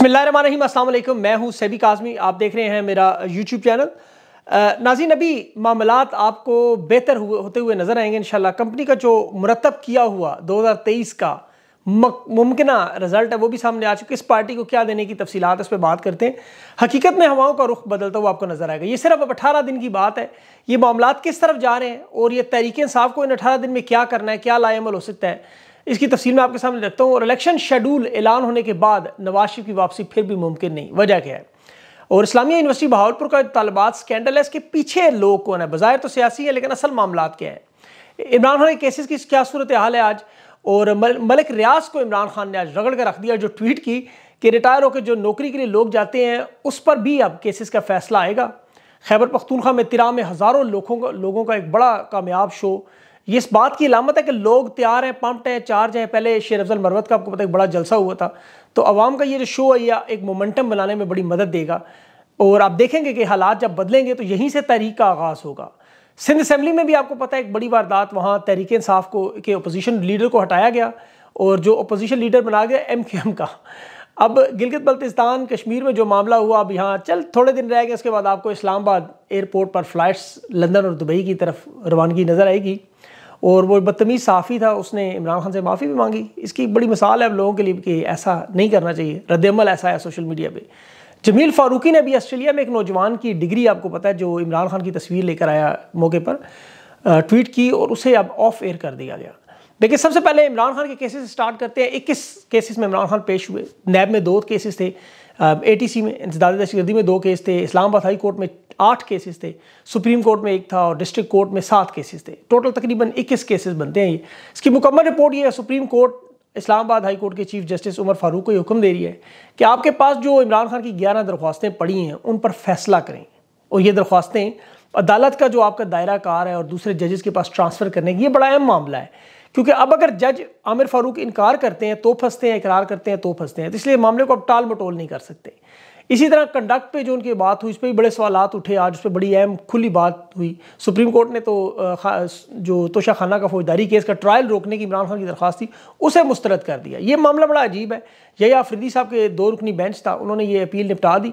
बसमिल मैं हूँ सैबी काजमी आप देख रहे हैं मेरा यूट्यूब चैनल नाजीन अभी मामलात आपको बेहतर हुए होते हुए नज़र आएंगे इन कंपनी का जो मुरतब किया हुआ 2023 का मुमकिन रिजल्ट है वो भी सामने आ चुके इस पार्टी को क्या देने की तफसीत इस पर बात करते हैं हकीकत में हवाओं का रुख बदलता हुआ आपको नजर आएगा ये सिर्फ अब अठारह दिन की बात है ये मामला किस तरफ जा रहे हैं और ये तहरीक इंसाफ को इन अठारह दिन में क्या करना है क्या लाजमल हो सकता है इसकी तफसील में आपके सामने रखता हूँ और इलेक्शन शेड्यूल ऐलान होने के बाद नवाज शरीफ की वापसी फिर भी मुमकिन नहीं वजह क्या है और इस्लामिया यूनिवर्सिटी बहावलपुर का तालबात स्कैंडल है इसके पीछे लोग कौन है बाज़ाहिर तो सियासी है लेकिन असल मामला क्या है इमरान खान के केसेस की क्या सूरत हाल है आज और मलिक रियाज को इमरान खान ने आज रगड़ कर रख दिया जो ट्वीट की कि रिटायर होकर जो नौकरी के लिए लोग जाते हैं उस पर भी अब केसेस का फैसला आएगा खैबर पख्तूनखा में तिरा में हज़ारों लोगों का लोगों का एक बड़ा कामयाब शो ये इस बात की लामत है कि लोग तैयार हैं पम्प्ट हैं चार्ज हैं पहले शेर अफजल मरवत का आपको पता है बड़ा जलसा हुआ था तो आवाम का ये जो शो है या एक मोमेंटम बनाने में बड़ी मदद देगा और आप देखेंगे कि हालात जब बदलेंगे तो यहीं से तहरीक का आगाज़ होगा सिंध असम्बली में भी आपको पता है एक बड़ी वारदात वहाँ तहरीक इंसाफ को के अपोजिशन लीडर को हटाया गया और जो अपोजिशन लीडर बना गया एम के एम का अब गिलगित बल्तिस्तान कश्मीर में जो मामला हुआ अब यहाँ चल थोड़े दिन रह गए उसके बाद आपको इस्लामाबाद एयरपोर्ट पर फ़्लाइट्स लंदन और दुबई की तरफ रवानगी नज़र आएगी और वो बदतमीज़ साफ़ी था उसने इमरान खान से माफ़ी भी मांगी इसकी बड़ी मिसाल है अब लोगों के लिए कि ऐसा नहीं करना चाहिए रद्दमल ऐसा है सोशल मीडिया पर जमील फारूकी ने अभी ऑस्ट्रेलिया में एक नौजवान की डिग्री आपको पता है जो इमरान खान की तस्वीर लेकर आया मौके पर ट्वीट की और उसे अब ऑफ एयर कर दिया गया देखिए सबसे पहले इमरान खान के केसेस स्टार्ट करते हैं इक्कीस केसेस में इमरान खान पेश हुए नैब में दो केसेस थे एटीसी में इंसदाद दहशतगर्दी में दो केस थे इस्लामाबाद हाई कोर्ट में आठ केसेस थे सुप्रीम कोर्ट में एक था और डिस्ट्रिक्ट कोर्ट में सात केसेस थे टोटल तकरीबन इक्कीस केसेस बनते हैं ये इसकी मुकम्मल रिपोर्ट ये है supreme court Islamabad high court के चीफ जस्टिस उमर फारूक को ये हुक्म दे रही है कि आपके पास जो इमरान खान की ग्यारह दरख्वास्तें पड़ी हैं उन पर फैसला करें और ये दरख्वास्तें अदालत का जो आपका दायरा कार है और दूसरे जजेस के पास ट्रांसफ़र करने की ये बड़ा अहम मामला है क्योंकि अब अगर जज आमिर फारूक इनकार करते हैं तो फंसते हैं इकरार करते हैं तो फंसते हैं तो इसलिए मामले को अब टाल मटोल नहीं कर सकते इसी तरह कंडक्ट पे जो उनकी बात हुई उस पर भी बड़े सवाल उठे आज उस पर बड़ी अहम खुली बात हुई सुप्रीम कोर्ट ने तो जो तोशा खाना का फौजदारी केस का ट्रायल रोकने की इमरान खान की दरख्वास्त थी उसे मुस्तरद कर दिया ये मामला बड़ा अजीब है यही आफरीदी साहब के दो रुकनी बेंच था उन्होंने ये अपील निपटा दी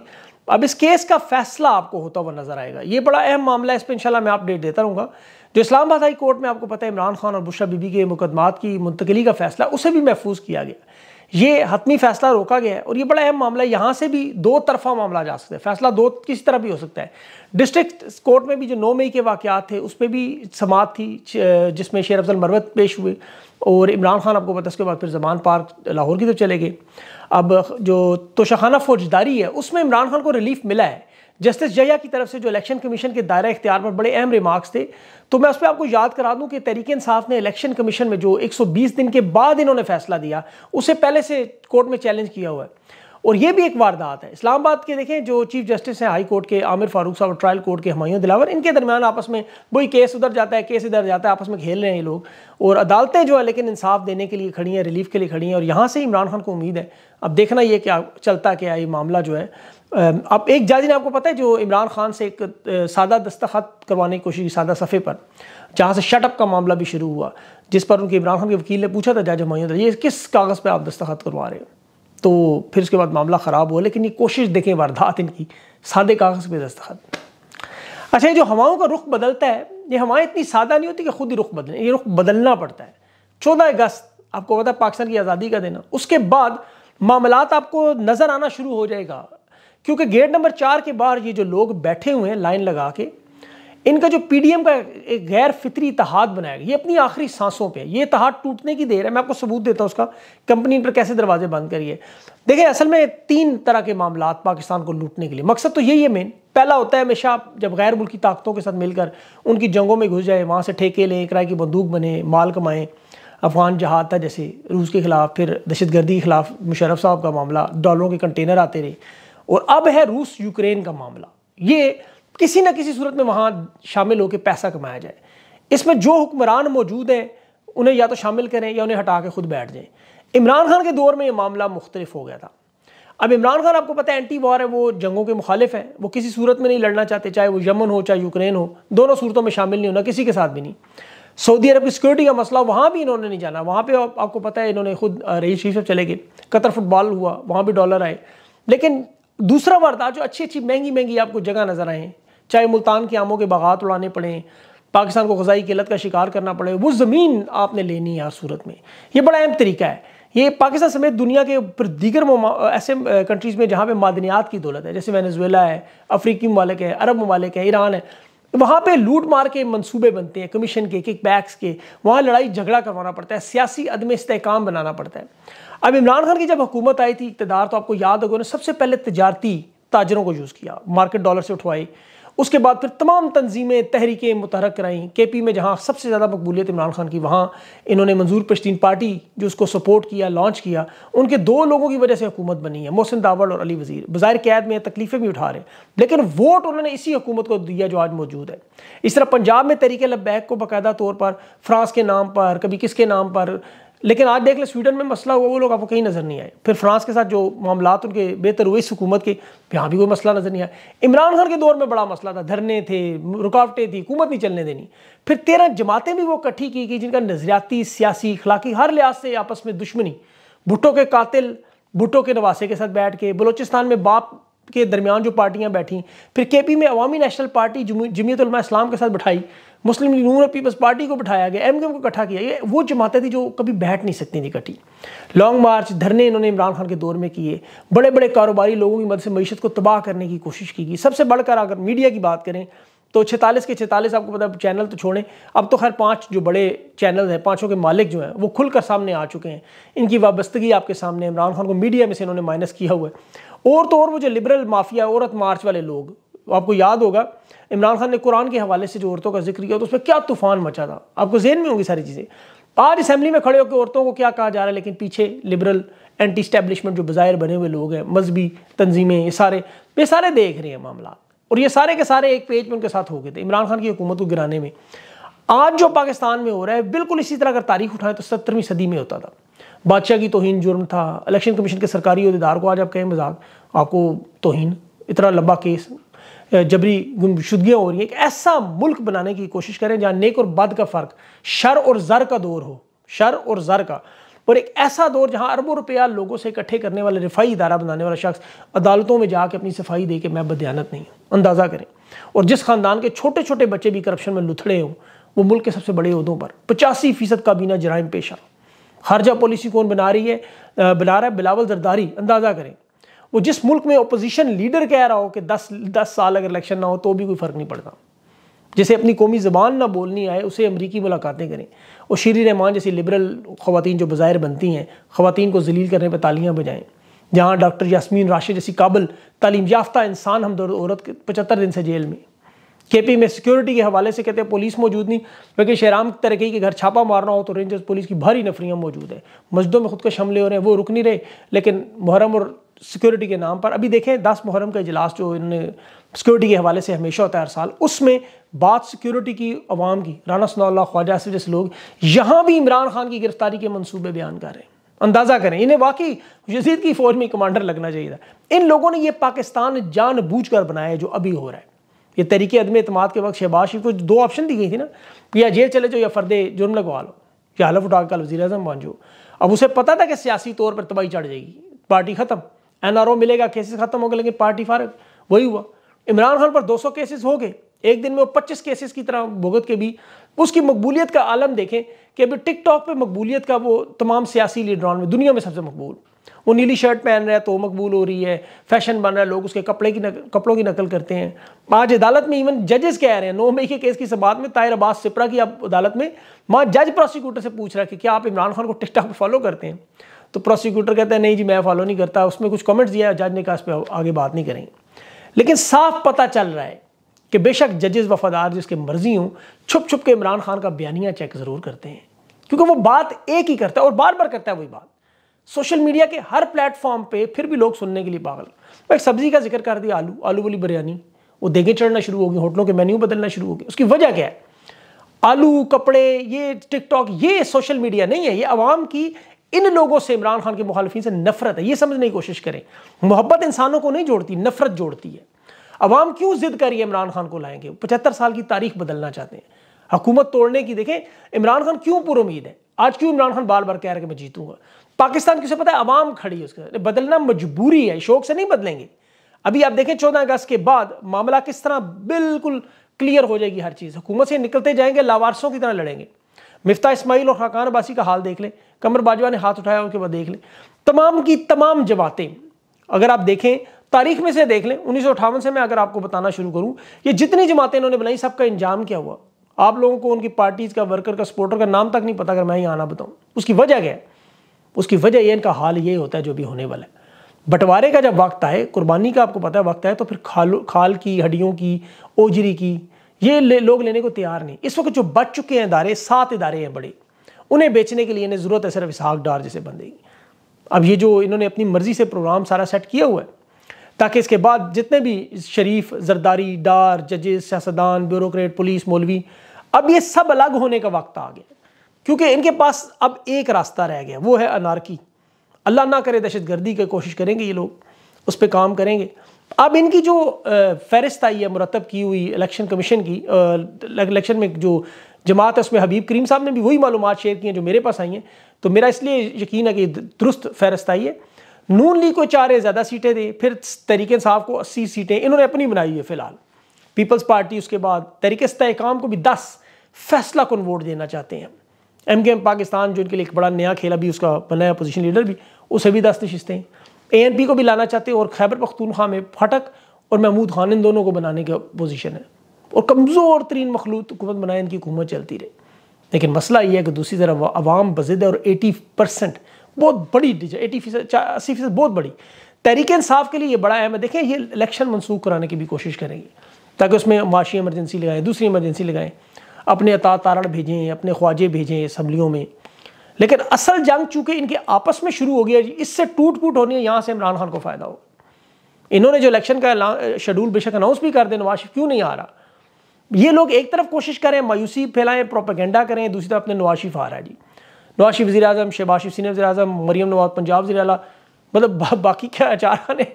अब इस केस का फैसला आपको होता हुआ नजर आएगा ये बड़ा अहम मामला है इस पर इनशाला मैं अपडेट देता रहूँगा जो इस्लामाबाद हाई कोर्ट में आपको पता है इमरान खान और बुशा बीबी के मुकदमात की मुंतकली का फैसला उसे भी महफूज किया गया ये हतमी फैसला रोका गया है और ये बड़ा अहम मामला है यहाँ से भी दो तरफा मामला जा सकता है फैसला दो किसी तरह भी हो सकता है डिस्ट्रिक्ट कोर्ट में भी जो नौ मई के वाकत थे उस पर भी समात थी जिसमें शेर अफजल मरवत पेश हुए और इमरान खान आपको पता उसके बाद फिर जमान पार्क लाहौर की तरफ चले गए अब जो तोशाखाना फौजदारी है उसमें इमरान खान को रिलीफ मिला है जस्टिस जया की तरफ से जो इलेक्शन कमीशन के दायरा इख्तियार पर बड़े अहम रिमार्क्स थे तो मैं उस पर आपको याद करा दूं कि तहरीक इंसाफ ने इलेक्शन कमीशन में जो 120 दिन के बाद इन्होंने फैसला दिया उसे पहले से कोर्ट में चैलेंज किया हुआ है और ये भी एक वारदात है इस्लामाबाद के देखें जो चीफ जस्टिस हैं हाई कोर्ट के आमिर फारूक साहब और ट्रायल कोर्ट के हमायूं दिलावर इनके दरमियान आपस में वही केस उधर जाता है केस इधर जाता है आपस में खेल रहे हैं ये लोग और अदालतें जो है लेकिन इंसाफ देने के लिए खड़ी हैं रिलीफ के लिए खड़ी हैं और यहाँ से इमरान खान को उम्मीद है अब देखना ये क्या चलता क्या ये मामला जो है Um, अब एक जाजी ने आपको पता है जो इमरान खान से एक सादा दस्तखत करवाने की कोशिश की सादा सफ़े पर जहाँ से शटअप का मामला भी शुरू हुआ जिस पर उनके इमरान खान के वकील ने पूछा था जाज हमायूं ये किस कागज़ पर आप दस्तखत करवा रहे हो तो फिर उसके बाद मामला ख़राब हुआ लेकिन ये कोशिश देखें वारदात इनकी सादे कागज़ पर दस्तखत अच्छा ये जो हवाओं का रुख बदलता है ये हवाएं इतनी सादा नहीं होती कि खुद ही रुख बदलें ये रुख बदलना पड़ता है चौदह अगस्त आपको पता है पाकिस्तान की आज़ादी का देना उसके बाद मामला आपको नज़र आना शुरू हो जाएगा क्योंकि गेट नंबर चार के बाहर ये जो लोग बैठे हुए हैं लाइन लगा के इनका जो पीडीएम का एक गैर फितरी इतिहाद बनाया गया ये अपनी आखिरी सांसों पे ये इतिहाद टूटने की देर है मैं आपको सबूत देता हूँ उसका कंपनी इन पर कैसे दरवाजे बंद करिए देखिए असल में तीन तरह के मामला पाकिस्तान को लूटने के लिए मकसद तो यही है मेन पहला होता है हमेशा जब गैर मुल्की ताकतों के साथ मिलकर उनकी जंगों में घुस जाए वहाँ से ठेके लें किराए की बंदूक बने माल कमाएँ अफगान जहाज था जैसे रूस के खिलाफ फिर दहशतगर्दी के खिलाफ मुशरफ साहब का मामला डॉलरों के कंटेनर आते रहे और अब है रूस यूक्रेन का मामला ये किसी ना किसी सूरत में वहाँ शामिल होकर पैसा कमाया जाए इसमें जो हुक्मरान मौजूद हैं उन्हें या तो शामिल करें या उन्हें हटा के खुद बैठ जाएं इमरान खान के दौर में ये मामला मुख्तलिफ हो गया था अब इमरान खान आपको पता है एंटी वॉर है वो जंगों के मुखालिफ हैं वो किसी सूरत में नहीं लड़ना चाहते चाहे वो यमन हो चाहे यूक्रेन हो दोनों सूरतों में शामिल नहीं होना किसी के साथ भी नहीं सऊदी अरब की सिक्योरिटी का मसला वहाँ भी इन्होंने नहीं जाना वहाँ पर आपको पता है इन्होंने खुद रही शीफ चले गए कतर फुटबॉल हुआ वहाँ भी डॉलर आए लेकिन दूसरा वारदात जो अच्छी अच्छी महंगी महंगी आपको जगह नज़र आए चाहे मुल्तान के आमों के बागात उड़ाने पड़े पाकिस्तान को गजाई किल्लत का शिकार करना पड़े वो ज़मीन आपने लेनी है हर सूरत में ये बड़ा अहम तरीका है ये पाकिस्तान समेत दुनिया के दीगर ऐसे कंट्रीज़ में जहाँ पे मादनियात की दौलत है जैसे वेनेजुएला है अफ्रीकी ममालिक है अरब ममालिक है ईरान है वहाँ पे लूट मार के मंसूबे बनते हैं कमीशन के किक बैक्स के वहाँ लड़ाई झगड़ा करवाना पड़ता है सियासी अदम इसकाम बनाना पड़ता है अब इमरान खान की जब हुकूमत आई थी इकतदार तो आपको याद होगा उन्होंने सबसे पहले तजारती ताजरों को यूज़ किया मार्केट डॉलर से उठवाई उसके बाद फिर तमाम तनजीमें तहरीकें मुतहरक कराईं के पी में जहाँ सबसे ज़्यादा मकबूलियत इमरान खान की वहाँ इन्होंने मंजूर पश्तीन पार्टी जो उसको सपोर्ट किया लॉन्च किया उनके दो लोगों की वजह से हुकूमत बनी है मोहसिन दावड़ और अली वज़ीर बाज़ार कैद में तकलीफ़ें भी उठा रहे हैं लेकिन वोट उन्होंने इसी हुकूमत को दिया जो आज मौजूद है इस तरह पंजाब में तहरीक लब्बैक को बाकायदा तौर पर फ्रांस के नाम पर कभी किसके नाम पर लेकिन आज देख लें स्वीडन में मसला हुआ वो लोग आपको कहीं नज़र नहीं आए फिर फ्रांस के साथ जो मामला उनके बेहतर हुए इस हुकूमत के यहाँ भी कोई मसला नज़र नहीं आया इमरान खान के दौर में बड़ा मसला था धरने थे रुकावटें थी हुकूमत नहीं चलने देनी फिर तेरह जमातें भी वो इकट्ठी की गई जिनका नजरियाती सियासी इखलाकी हर लिहाज से आपस में दुश्मनी भुट्टो के कातिल भुट्टो के नवासे के साथ बैठ के बलोचिस्तान में बाप के दरमियान जो पार्टियाँ बैठी फिर के पी में अवामी नेशनल पार्टी जमीयतलमा इस्लाम के साथ बैठाई मुस्लिम लीग नून और पीपल्स पार्टी को बैठाया गया एम को इकट्ठा किया गया वो जमातें थी जो कभी बैठ नहीं सकती थी इकट्ठी लॉन्ग मार्च धरने इन्होंने इमरान खान के दौर में किए बड़े बड़े कारोबारी लोगों की मदद से मीशत को तबाह करने की कोशिश की गई सबसे बढ़कर अगर मीडिया की बात करें तो छतालीस के छतालीस आपको पता है चैनल तो छोड़ें अब तो खैर पाँच जो बड़े चैनल हैं पाँचों के मालिक जो हैं वो खुलकर सामने आ चुके हैं इनकी वाबस्तगी आपके सामने इमरान खान को मीडिया में से इन्होंने माइनस किया हुआ है और तो और वो जो लिबरल माफिया औरत मार्च वाले लोग आपको याद होगा इमरान खान ने कुरान के हवाले से जो औरतों का जिक्र किया तो उसमें क्या तूफान मचा था आपको जेन में होंगी सारी चीज़ें आज असेंबली में खड़े होकर औरतों को क्या कहा जा रहा है लेकिन पीछे लिबरल एंटी स्टैब्लिशमेंट जो बाज़ाहिर बने हुए लोग हैं मजहबी तंजीमें ये सारे ये सारे देख रहे हैं मामला और ये सारे के सारे एक पेज में उनके साथ हो गए थे इमरान खान की हुकूमत को गिराने में आज जो पाकिस्तान में हो रहा है बिल्कुल इसी तरह अगर तारीख उठाएं तो सत्तरवीं सदी में होता था बादशाह की तोहन जुर्म था इलेक्शन कमीशन के सरकारी अहदेदार को आज आप कहें मजाक आपको तोहन इतना लंबा केस जबरी गुमशुदगियाँ हो रही हैं एक ऐसा मुल्क बनाने की कोशिश करें जहाँ नेक और बद का फ़र्क शर और ज़र का दौर हो शर और ज़र का और एक ऐसा दौर जहाँ अरबों रुपया लोगों से इकट्ठे करने वाले रिफाई इदारा बनाने वाला शख्स अदालतों में जाके अपनी सफाई दे के मैं बदयानत नहीं हूँ अंदाज़ा करें और जिस ख़ानदान के छोटे छोटे बच्चे भी करप्शन में लुथड़े हों वो मुल्क के सबसे बड़े अहदों पर पचासी फ़ीसद काबीना जराइम पेशा खारजा पॉलिसी कौन बना रही है बना रहा है बिलावल जरदारी अंदाज़ा करें वो जिस मुल्क में अपोजिशन लीडर कह रहा हो कि दस दस साल अगर इलेक्शन ना हो तो भी कोई फ़र्क नहीं पड़ता जिसे अपनी कौमी ज़बान ना बोलनी आए उसे अमरीकी मुलाकातें करें और शरी रहमान जैसी लिबरल खुवान जो बाज़ाहिर बनती हैं खुवान को जलील करने पर तालियाँ बजाएँ जहाँ डॉक्टर यासमीन राशि जैसी काबिल तालीम याफ्ता इंसान हमदर्द औरत पचहत्तर दिन से जेल में के पी में सिक्योरिटी के हवाले से कहते हैं पुलिस मौजूद नहीं बल्कि शहराम तरक्की के घर छापा मारना हो तो रेंजर्स पुलिस की भारी नफरियाँ मौजूद है मस्जिदों में खुद के हमले हो रहे हैं वो रुक नहीं रहे लेकिन मुहरम और सिक्योरिटी के नाम पर अभी देखें दस मुहर्रम का इजलास जो इन्होंने सिक्योरिटी के हवाले से हमेशा होता है हर साल उसमें बात सिक्योरिटी की आवाम की राना सना ख्वाजा से जैसे लोग यहाँ भी इमरान खान की गिरफ्तारी के मनसूबे बयान कर रहे हैं अंदाज़ा करें इन्हें वाकई यजीद की फ़ौज में कमांडर लगना चाहिए था इन लोगों ने यह पाकिस्तान जानबूझ कर बनाया जो अभी हो रहा है ये तरीके अदम अतमाद के वक्त शहबाज शरीफ को दो ऑप्शन दी गई थी ना या जेल चले जाओ या फर्दे जुर्म लगवा लो या हलफ उठा कर वजी अजम बन जाओ अब उसे पता था कि सियासी तौर पर तबाही चढ़ जाएगी पार्टी ख़त्म एनआरओ मिलेगा केसेस खत्म हो गए लेकिन पार्टी फारग वही हुआ इमरान खान पर 200 केसेस हो गए एक दिन में वो 25 केसेस की तरह भुगत के भी उसकी मकबूलियत का आलम देखें कि अभी टिकटॉक पे मकबूलियत का वो तमाम सियासी लीडरान में दुनिया में सबसे मकबूल वो नीली शर्ट पहन रहा है तो मकबूल हो रही है फैशन बन रहा है लोग उसके कपड़े की नकल, कपड़ों की नकल करते हैं आज अदालत में इवन जजेस कह रहे हैं नौ मई के केस की सबात में ताहिर अब्बास सिपरा की अब अदालत में माँ जज प्रोसिक्यूटर से पूछ रहा है कि क्या आप इमरान खान को टिकटॉक पर फॉलो करते हैं तो प्रोसिक्यूटर कहते हैं नहीं जी मैं फॉलो नहीं करता उसमें कुछ कमेंट्स दिया जज ने कहा इस पर आगे बात नहीं करेंगे लेकिन साफ पता चल रहा है कि बेशक जजेस वफादार जिसके मर्जी हों छुप छुप के इमरान खान का बयानिया चेक ज़रूर करते हैं क्योंकि वो बात एक ही करता है और बार बार करता है वही बात सोशल मीडिया के हर प्लेटफॉर्म पे फिर भी लोग सुनने के लिए पागल मैं एक सब्ज़ी का जिक्र कर दिया आलू आलू वाली बिरयानी वो देगे चढ़ना शुरू होगी होटलों के मेन्यू बदलना शुरू हो उसकी वजह क्या है आलू कपड़े ये टिकटॉक ये सोशल मीडिया नहीं है ये आवाम की इन लोगों से इमरान खान के मुखालफी से नफरत है ये समझने की कोशिश करें मोहब्बत इंसानों को नहीं जोड़ती नफरत जोड़ती है अवाम क्यों जिद करिए इमरान खान को लाएंगे पचहत्तर साल की तारीख बदलना चाहते हैं हुकूमत तोड़ने की देखें इमरान खान क्यों पुरुद है आज क्यों इमरान खान बार बार कह रहे कि मैं जीतूंगा पाकिस्तान किसे पता है अवाम खड़ी है उसके बदलना मजबूरी है शौक से नहीं बदलेंगे अभी आप देखें चौदह अगस्त के बाद मामला किस तरह बिल्कुल क्लियर हो जाएगी हर चीज़ हुकूमत से निकलते जाएंगे लावारसों की तरह लड़ेंगे मिफ्ता इस्माइल और खाकान अबासी का हाल देख लें कमर बाजवा ने हाथ उठाया उनके बाद देख लें तमाम की तमाम जमातें अगर आप देखें तारीख में से देख लें उन्नीस से मैं अगर आपको बताना शुरू करूँ ये जितनी जमातें इन्होंने बनाई सबका इंजाम क्या हुआ आप लोगों को उनकी पार्टीज का वर्कर का सपोर्टर का नाम तक नहीं पता अगर मैं यहाँ आना बताऊँ उसकी वजह क्या है उसकी वजह यह इनका हाल ये होता है जो भी होने वाला है बंटवारे का जब वक्त आए कुर्बानी का आपको पता है वक्त आए तो फिर खाल खाल की हड्डियों की ओजरी की ये ले, लोग लेने को तैयार नहीं इस वक्त जो बच चुके हैं इदारे सात इदारे हैं बड़े उन्हें बेचने के लिए इन्हें ज़रूरत है सिर्फ इसहाक डार जैसे बंदे की अब ये जो इन्होंने अपनी मर्ज़ी से प्रोग्राम सारा सेट किया हुआ है ताकि इसके बाद जितने भी शरीफ जरदारी डार जजेस सियासतदान ब्यूरोक्रेट पुलिस मौलवी अब ये सब अलग होने का वक्त आ गया क्योंकि इनके पास अब एक रास्ता रह गया वो है अनारकी अल्लाह ना करे दहशत गर्दी की कोशिश करेंगे ये लोग उस पर काम करेंगे अब इनकी जो फहरिस्त आई है मुरतब की हुई इलेक्शन कमीशन की इलेक्शन में जो जमात है उसमें हबीब करीम साहब ने भी वही मालूम शेयर की हैं जो मेरे पास आई हैं तो मेरा इसलिए यकीन है कि दुरुस्त फहरस्त आई है नून लीग को चार ज़्यादा सीटें दें फिर तरीके साहब को अस्सी सीटें इन्होंने अपनी बनाई है फ़िलहाल पीपल्स पार्टी उसके बाद तरीके तहकाम को भी दस फैसला कन वोट देना चाहते हैं एम के एम पाकिस्तान जो इनके लिए एक बड़ा नया खेला भी उसका बनाया अपोजिशन लीडर भी उसे भी दस नशिस्तें ए को भी लाना चाहते हैं और खैबर पख्तूनख्वा में फटक और महमूद खान इन दोनों को बनाने की पोजीशन है और कमज़ोर तरीन मखलूत तो हुकूमत बनाए इनकी हुकूमत चलती रही लेकिन मसला यह है कि दूसरी तरफ आवाम बजिद और एटी परसेंट बहुत बड़ी एटी फीसद अस्सी फीसद बहुत बड़ी तहरीक इंसाफ के लिए ये बड़ा अहम है देखें ये इलेक्शन मनसूख कराने की भी कोशिश करेंगी ताकि उसमें माशी एमरजेंसी लगाएं दूसरी एमरजेंसी लगाएं अपने अता तारण भेजें अपने ख्वाजे भेजें इसम्बलियों में लेकिन असल जंग चूंकि इनके आपस में शुरू हो गया जी इससे टूट फूट होनी है यहाँ से इमरान खान को फ़ायदा हो इन्होंने जो इलेक्शन का शेड्यूल बेशक अनाउंस भी कर दें नवाज क्यों नहीं आ रहा ये लोग एक तरफ कोशिश करें मायूसी फैलाएं प्रोपेगेंडा करें दूसरी तरफ अपने शरीफ आ रहा है जी शरीफ वजी अजम शहबाज शरीफ सीनियर वजी अजम मरीम नवाज पंजाब वजी अला मतलब बा, बाकी क्या अचारा ने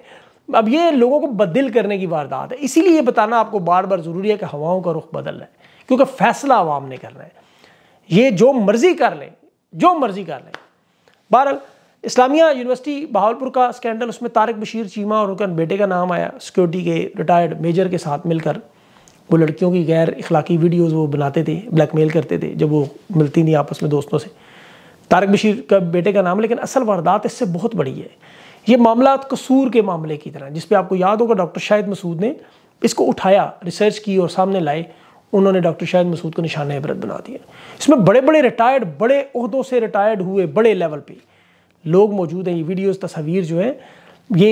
अब ये लोगों को बदल करने की वारदात है इसीलिए बताना आपको बार बार ज़रूरी है कि हवाओं का रुख बदल रहा है क्योंकि फैसला आवाम ने करना है ये जो मर्ज़ी कर लें जो मर्जी कर लें बहरहाल इस्लामिया यूनिवर्सिटी बहावलपुर का स्कैंडल उसमें तारक बशीर चीमा और उनके बेटे का नाम आया सिक्योरिटी के रिटायर्ड मेजर के साथ मिलकर वो लड़कियों की गैर इखलाकी वीडियोस वो बनाते थे ब्लैकमेल करते थे जब वो मिलती नहीं आपस में दोस्तों से तारक बशीर का बेटे का नाम लेकिन असल वारदात इससे बहुत बड़ी है ये मामला कसूर के मामले की तरह जिस पर आपको याद होगा डॉक्टर शाहिद मसूद ने इसको उठाया रिसर्च की और सामने लाए उन्होंने डॉक्टर शाहिद मसूद को निशान इबरत बना दिया इसमें बड़े बड़े रिटायर्ड बड़े अहदों से रिटायर्ड हुए बड़े लेवल पर लोग मौजूद हैं ये वीडियोज़ तस्वीर जो है ये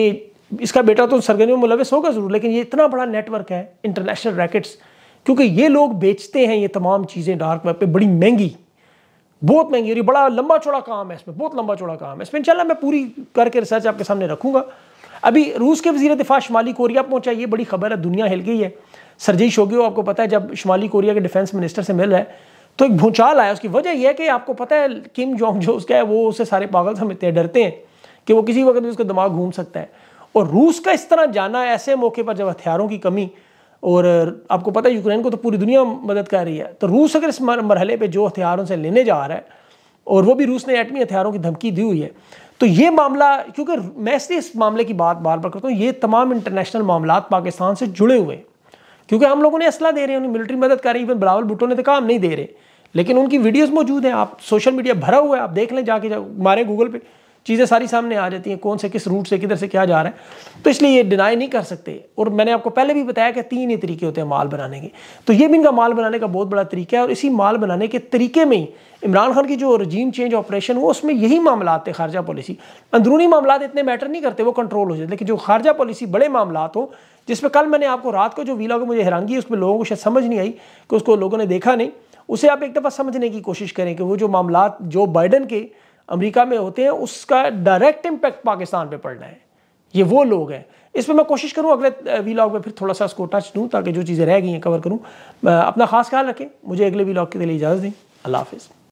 इसका बेटा तो सरगर्मी में मुलविस होगा ज़रूर लेकिन ये इतना बड़ा नेटवर्क है इंटरनेशनल रैकेट्स क्योंकि ये लोग बेचते हैं ये तमाम चीज़ें डार्क वेब पे बड़ी महंगी बहुत महंगी और ये बड़ा लंबा चौड़ा काम है इसमें बहुत लंबा चौड़ा काम है इसमें इंशाल्लाह मैं पूरी करके रिसर्च आपके सामने रखूँगा अभी रूस के वजीर दिफा शुमाली कोरिया पहुंचा ये बड़ी खबर है दुनिया हिल गई है सरजई शोगे आपको पता है जब शुमाली कोरिया के डिफेंस मिनिस्टर से मिल रहा है तो एक भूचाल आया उसकी वजह यह है कि आपको पता है किम जोंग जो उसका है वो उससे सारे पागल समझते हैं डरते हैं कि वो किसी वक्त भी उसका दिमाग घूम सकता है और रूस का इस तरह जाना ऐसे मौके पर जब हथियारों की कमी और आपको पता है यूक्रेन को तो पूरी दुनिया मदद कर रही है तो रूस अगर इस मरहले पर जो हथियारों से लेने जा रहा है और वो भी रूस ने एटमी हथियारों की धमकी दी हुई है तो ये मामला क्योंकि मैं इसलिए इस मामले की बात बार बार करता हूँ ये तमाम इंटरनेशनल मामला पाकिस्तान से जुड़े हुए क्योंकि हम लोगों ने असला दे रहे हैं उन्हें मिलिट्री मदद कर रही इवन बिलावल भुट्टो ने तो काम नहीं दे रहे लेकिन उनकी वीडियोज़ मौजूद हैं आप सोशल मीडिया भरा हुआ है आप देख लें जाके जा मारें गूगल पर चीज़ें सारी सामने आ जाती हैं कौन से किस रूट से किधर से क्या जा रहा है तो इसलिए ये डिनाई नहीं कर सकते और मैंने आपको पहले भी बताया कि तीन ही तरीके होते हैं माल बनाने के तो ये भी इनका माल बनाने का बहुत बड़ा तरीका है और इसी माल बनाने के तरीके में ही इमरान खान की जो रजीम चेंज ऑपरेशन हुआ उसमें यही मामला थे खारजा पॉलिसी अंदरूनी मामला इतने मैटर नहीं करते वो कंट्रोल हो जाते लेकिन जो खारजा पॉलिसी बड़े मामला हो जिसमें कल मैंने आपको रात को जो वीला को मुझे हैरानगी उसमें लोगों को शायद समझ नहीं आई कि उसको लोगों ने देखा नहीं उसे आप एक दफ़ा समझने की कोशिश करें कि वो जो मामला जो बाइडन के अमेरिका में होते हैं उसका डायरेक्ट इंपैक्ट पाकिस्तान पे पड़ रहा है ये वो लोग हैं इस पर मैं कोशिश करूँ अगले वीलॉग में फिर थोड़ा सा उसको टच दूँ ताकि जो चीज़ें रह गई हैं कवर करूँ अपना खास ख्याल रखें मुझे अगले वीलॉग के लिए इजाज़त दें अल्लाह हाफिज़